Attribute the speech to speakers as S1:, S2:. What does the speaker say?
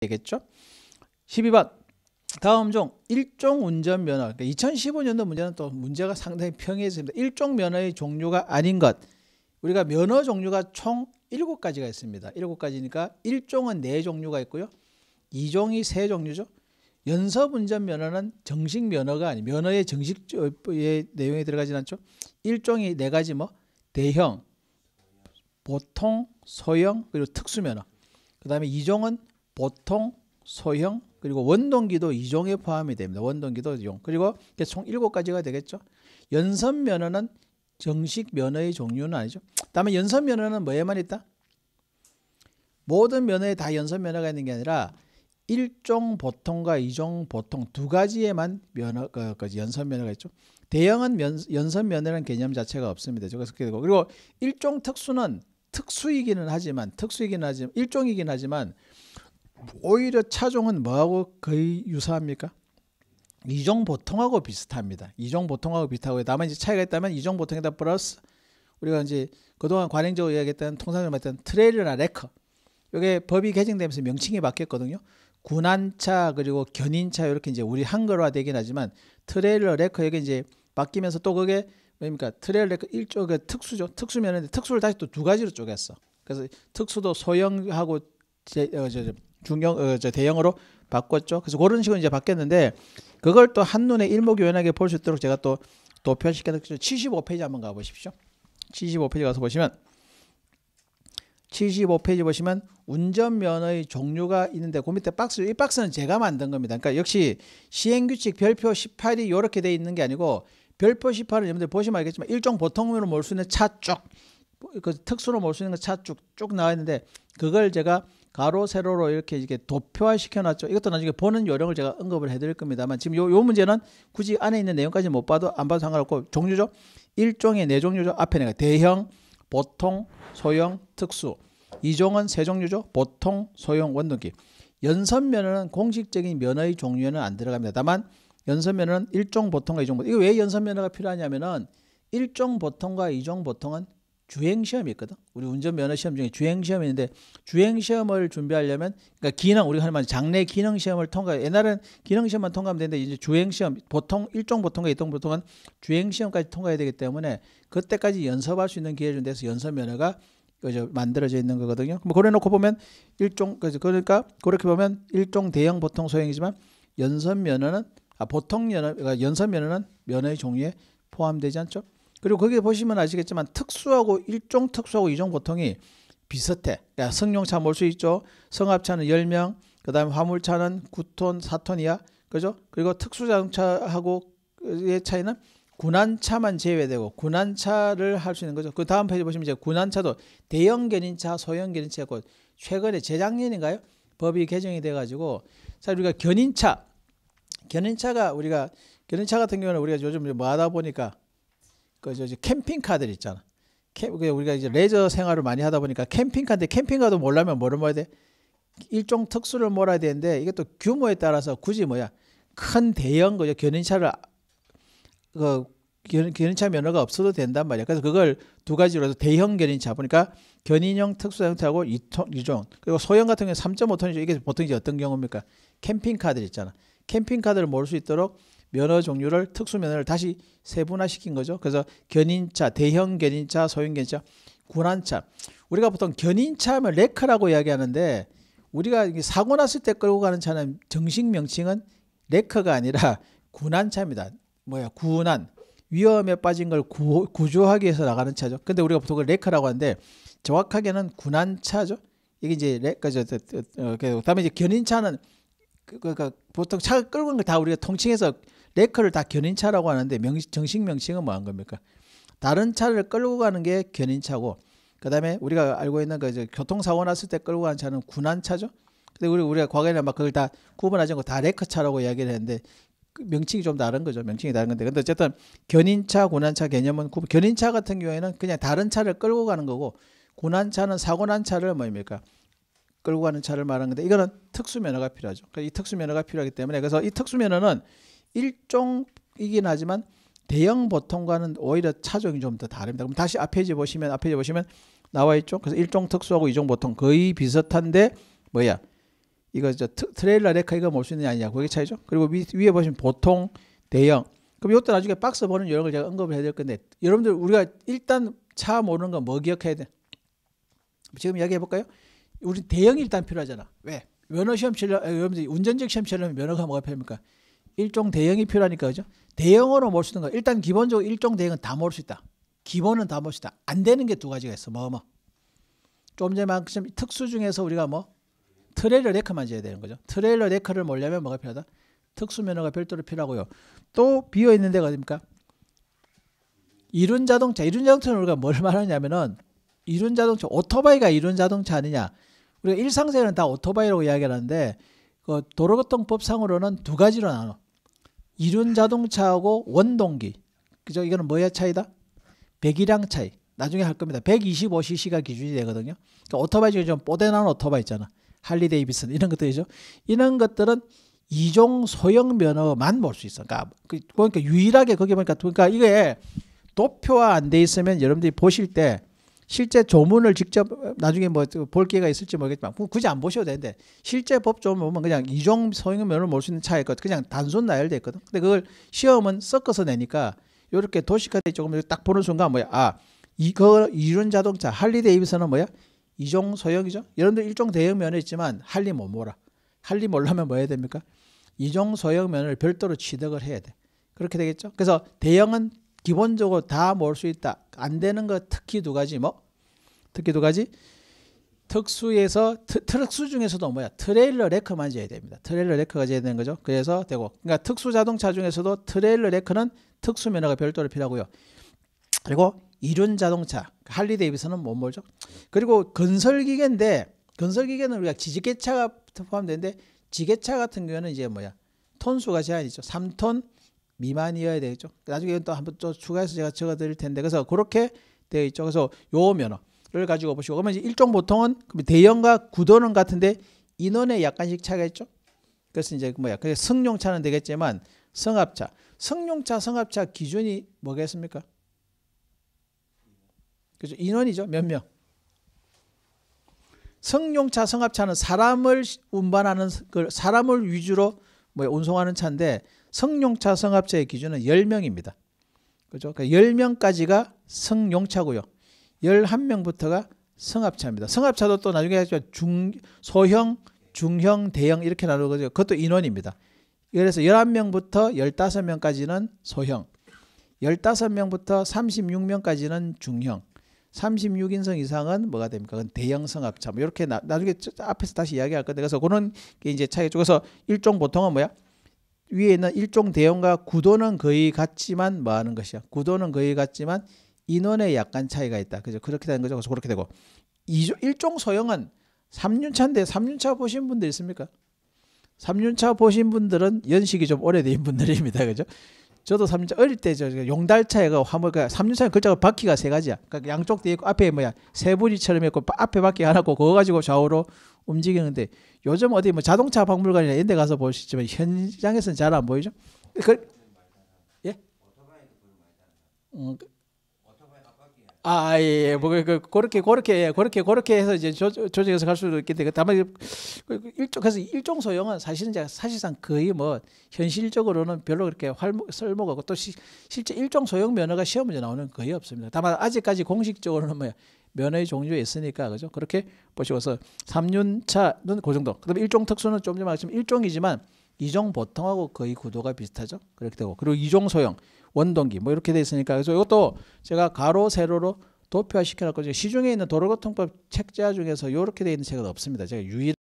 S1: 되겠죠? 12번 다음 중 일종 운전 면허. 그러니까 2015년도 문제는 또 문제가 상당히 평이했습니다. 일종 면허의 종류가 아닌 것. 우리가 면허 종류가 총 7가지가 있습니다. 7가지니까 1종은 4종류가 있고요. 2종이 3종류죠. 연습 운전 면허는 정식 면허가 아니 면허의 정식의 내용이 들어가진 않죠. 1종이4 가지 뭐 대형, 보통, 소형 그리고 특수 면허. 그다음에 2종은 보통, 소형, 그리고 원동기도 이종에 포함이 됩니다. 원동기도 이종. 그리고 총 일곱 가지가 되겠죠. 연선 면허는 정식 면허의 종류는 아니죠. 다음에 연선 면허는 뭐에만 있다? 모든 면허에 다 연선 면허가 있는 게 아니라 일종 보통과 이종 보통 두 가지에만 면허 까지 그, 그 연선 면허가 있죠. 대형은 면, 연선 면허라는 개념 자체가 없습니다. 그래서 게 되고 그리고 일종 특수는 특수이기는 하지만 특수이긴 하지만 일종이긴 하지만 오히려 차종은 뭐하고 거의 유사합니까? 이종 보통하고 비슷합니다. 이종 보통하고 비슷하고 다만 이제 차이가 있다면 이종 보통에다 플러스 우리가 이제 그동안 관행적으로 이야기했던 통상적으로 말했던 트레일러나 레커 이게 법이 개정되면서 명칭이 바뀌었거든요. 군한차 그리고 견인차 이렇게 이제 우리 한글화 되긴 하지만 트레일러 레커 이게 이제 바뀌면서 또 그게 뭡니까 트레일러 레커 일종의 그 특수죠. 특수면은 특수를 다시 또 두 가지로 쪼갰어. 그래서 특수도 소형하고 제, 어, 저, 저, 중형 어, 저 대형으로 바꿨죠. 그래서 그런 식으로 이제 바뀌었는데 그걸 또 한눈에 일목요연하게 볼 수 있도록 제가 또 도표시켜놓고 75페이지 한번 가보십시오. 75페이지 가서 보시면 75페이지 보시면 운전면허의 종류가 있는데 그 밑에 박스 이 박스는 제가 만든 겁니다. 그러니까 역시 시행규칙 별표 18이 이렇게 돼 있는 게 아니고 별표 18은 여러분들 보시면 알겠지만 일종 보통으로 몰 수 있는 차쭉그 특수로 몰 수 있는 차 쭉쭉 그 나와 있는데 그걸 제가 가로 세로로 이렇게 이렇게 도표화 시켜놨죠. 이것도 나중에 보는 요령을 제가 언급을 해드릴 겁니다만 지금 요, 요 문제는 굳이 안에 있는 내용까지 못 봐도 안 봐도 상관없고 종류죠. 일종의 네 종류죠. 앞에 내가 대형, 보통, 소형, 특수. 이종은 세 종류죠. 보통, 소형, 원동기. 연선면는 공식적인 면의 종류에는 안 들어갑니다. 다만 연선면는 일종 보통과 이종 보통. 이거 왜 연선면허가 필요하냐면은 일종 보통과 이종 보통은 주행시험이 있거든. 우리 운전면허시험 중에 주행시험이 있는데 주행시험을 준비하려면 그러니까 기능 우리가 하는 말 장래 기능시험을 통과 옛날엔 기능시험만 통과하면 되는데 이제 주행시험 보통 일종 보통과 이종 보통은 주행시험까지 통과해야 되기 때문에 그때까지 연습할 수 있는 기회를 준대서 연습면허가 그죠 만들어져 있는 거거든요. 뭐 그래 놓고 보면 일종 그러니까 그렇게 보면 일종 대형 보통 소형이지만 연습면허는 아 보통 연어 그러니까 연습면허는 면허의 종류에 포함되지 않죠. 그리고 거기 보시면 아시겠지만 특수하고 일종 특수하고 이종 보통이 비슷해. 그러니까 승용차 몰수 뭐 있죠. 성합차는 10명, 그 다음에 화물차는 9톤, 4톤 이야. 그죠? 그리고 특수자동차하고의 차이는 군안차만 제외되고 군안차를 할 수 있는 거죠. 그 다음 페이지 보시면 이제 군안차도 대형 견인차, 소형 견인차 있고 최근에 재작년인가요? 법이 개정이 돼가지고 자 우리가 견인차, 견인차가 우리가 견인차 같은 경우는 우리가 요즘 뭐 하다 보니까 그저 기 캠핑카들 있잖아. 캠, 그 우리가 이제 레저 생활을 많이 하다 보니까 캠핑카인데 캠핑카도 몰라면 뭐를 뭐야 돼? 일종 특수를 몰아야 되는데 이게 또 규모에 따라서 굳이 뭐야 큰 대형 거죠 견인차를 그 견인차 면허가 없어도 된단 말이야. 그래서 그걸 두 가지로 해서 대형 견인차 보니까 견인형 특수형태하고 이통, 2종 그리고 소형 같은 경우는 3.5톤이죠. 이게 보통 이제 어떤 경우입니까? 캠핑카들 있잖아. 캠핑카들을 몰 수 있도록 면허 종류를 특수 면허를 다시 세분화시킨 거죠. 그래서 견인차, 대형 견인차, 소형 견인차, 군환차. 우리가 보통 견인차면 레크라고 이야기하는데 우리가 사고 났을 때 끌고 가는 차는 정식 명칭은 레크가 아니라 군환차입니다. 뭐야, 군환. 위험에 빠진 걸 구, 구조하기 위해서 나가는 차죠. 근데 우리가 보통 레크라고 하는데 정확하게는 군환차죠. 이게 이제 레크죠. 그다음에 어, 그 이제 견인차는 그러니까 보통 차가 끌고 있는 걸다 우리가 통칭해서 데크를 다 견인차라고 하는데 명시, 정식 명칭은 뭐한 겁니까? 다른 차를 끌고 가는 게 견인차고 그다음에 우리가 알고 있는 그 교통사고 났을 때 끌고 가는 차는 군안차죠. 근데 우리 우리가 과거에는 막 그걸 다 구분하지 않고 다 레크차라고 이야기를 했는데 그 명칭이 좀 다른 거죠. 명칭이 다른 건데. 근데 어쨌든 견인차, 고난차 개념은 구분. 견인차 같은 경우에는 그냥 다른 차를 끌고 가는 거고 고난차는 사고 난 차를 뭐입니까? 끌고 가는 차를 말하는 건데 이거는 특수 면허가 필요하죠. 이 특수 면허가 필요하기 때문에 그래서 이 특수 면허는 일종이긴 하지만 대형 보통과는 오히려 차종이 좀 더 다릅니다. 그럼 다시 앞에 지 보시면 앞에 지 보시면 나와 있죠. 그래서 일종 특수하고 이종 보통 거의 비슷한데 뭐야? 이거 저 트레일러 레카 이거 볼수 있느냐 아니냐 그게 차이죠. 그리고 위, 에 보시면 보통 대형. 그럼 이것도 나중에 박스 보는 요령을 제가 언급을 해야 될 건데 여러분들 우리가 일단 차 모르는 건 뭐 기억해야 돼? 지금 이야기해 볼까요? 우리 대형이 일단 필요하잖아. 왜? 면허 시험 치려 아, 여러분들 운전적 시험 치려면 면허가 뭐가 필요합니까? 일종 대형이 필요하니까 그죠? 대형으로 모수 있는 거. 일단 기본적으로 일종 대형은 다모수 있다. 기본은 다모수 있다. 안 되는 게 두 가지가 있어. 뭐 뭐. 좀 전만큼 특수 중에서 우리가 뭐 트레일러 레크만 지어야 되는 거죠. 트레일러 레크를 몰려면 뭐가 필요하다? 특수 면허가 별도로 필요하고요. 또 비어 있는 데가 어디입니까? 이륜 자동차. 이륜 자동차는 우리가 뭘 말하냐면은 이륜 자동차 오토바이가 이륜 자동차 아니냐? 우리가 일상생활은 다 오토바이라고 이야기하는데 그 도로교통법상으로는 두 가지로 나눠. 이륜 자동차하고 원동기 그죠? 이거는 뭐의 차이다? 배기량 차이. 나중에 할 겁니다. 125cc가 기준이 되거든요. 그러니까 오토바이 중에 좀뽀대나는 오토바이 있잖아. 할리 데이비슨 이런 것들이죠. 이런 것들은 이종 소형 면허만 볼 수 있어. 그러니까, 그러니까 유일하게 거기 보니까 그러니까 이게 도표화 안 돼 있으면 여러분들이 보실 때 실제 조문을 직접 나중에 뭐볼 기회가 있을지 모르겠지만 뭐 굳이 안 보셔도 되는데 실제 법조문 보면 그냥 이종 소형면을 볼 수 있는 차이가 그냥 단순 나열돼 있거든. 근데 그걸 시험은 섞어서 내니까 이렇게 도시카드 조금 딱 보는 순간 뭐야 아 이거 이륜 자동차 할리 데이비슨은 뭐야 이종 소형이죠. 여러분들 일종 대형 면허 있지만 할리 못 몰아. 할리 몰라면 뭐 해야 됩니까? 이종 소형 면을 별도로 취득을 해야 돼. 그렇게 되겠죠. 그래서 대형은 기본적으로 다 모을 수 있다. 안 되는 거 특히 두 가지 뭐? 특히 두 가지? 특수에서 트, 특수 중에서도 뭐야? 트레일러 레크만 지야 됩니다. 트레일러 레크가 지야 되는 거죠. 그래서 되고. 그러니까 특수 자동차 중에서도 트레일러 레크는 특수 면허가 별도로 필요하고요. 그리고 이륜 자동차 할리 데이비슨은 못 몰죠. 그리고 건설 기계인데 건설 기계는 우리가 지지개차가 포함되는데 지게차 같은 경우는 이제 뭐야? 톤수가 제한이 있죠. 3톤 미만이어야 되겠죠. 나중에 또 한번 또 추가해서 제가 적어드릴 텐데 그래서 그렇게 되어 있죠. 그래서 요 면허를 가지고 보시고 그러면 이제 일종 보통은 그 대형과 구도는 같은데 인원에 약간씩 차가 죠 그래서 이제 뭐 약간 승용차는 되겠지만 성합차, 승용차, 성합차 기준이 뭐겠습니까? 그죠 인원이죠. 몇 명? 승용차, 성합차는 사람을 운반하는 그 사람을 위주로 뭐 운송하는 차인데 성용차 성합체의 기준은 10명입니다. 그죠? 그러니까 10명까지가 성용차고요. 11명부터가 성합차입니다. 성합차도 또 나중에 중, 소형, 중형, 대형 이렇게 나누거든요. 그것도 인원입니다. 그래서 11명부터 15명까지는 소형, 15명부터 36명까지는 중형, 36인승 이상은 뭐가 됩니까? 그건 대형 성합차. 뭐 이렇게 나, 나중에 앞에서 다시 이야기할 건데 그래서 그런 게 이제 차이가 그서 일종 보통은 뭐야? 위에는 있 일종 대형과 구도는 거의 같지만 뭐 하는 것이야. 구도는 거의 같지만 인원에 약간 차이가 있다. 그죠? 그렇게 되는 거죠. 그래서 그렇게 되고 일종 소형은 3륜차인데 3륜차 보신 분들 있습니까? 3륜차 보신 분들은 연식이 좀 오래된 분들입니다. 그죠? 저도 삼륜차 어릴 때 저 용달차에가 화물 그삼륜차에 글자가 바퀴가 세 가지야. 그러니까 양쪽 뒤에 있고 앞에 뭐야 세부리처럼 있고 앞에 바퀴 하나고 그거 가지고 좌우로 움직이는데 요즘 어디 뭐 자동차 박물관이나 이런 데 가서 보시지만 현장에서는 잘 안 보이죠. 그 예? 어, 음, 아, 아, 예, 예. 뭐, 그, 그 그렇게, 그렇게, 예, 그렇게, 그렇게 해서 이제 조, 조정해서 갈 수도 있겠는데, 다만, 그, 그 일종, 그래서 일종 소형은 사실은 이제 사실상 거의 뭐, 현실적으로는 별로 그렇게 활목, 설모가고또 시, 실제 일종 소형 면허가 시험 문제 나오는 거의 없습니다. 다만, 아직까지 공식적으로는 뭐, 면허의 종류에 있으니까, 그죠? 그렇게 보시고서, 삼륜차는그 정도. 그 다음에 일종 특수는 좀 전에 말씀 일종이지만, 이종 보통하고 거의 구도가 비슷하죠. 그렇게 되고 그리고 이종 소형 원동기 뭐 이렇게 돼 있으니까 그래서 이것도 제가 가로 세로로 도표화 시켜놨고 시중에 있는 도로교통법 책자 중에서 이렇게 돼 있는 책은 없습니다. 제가 유일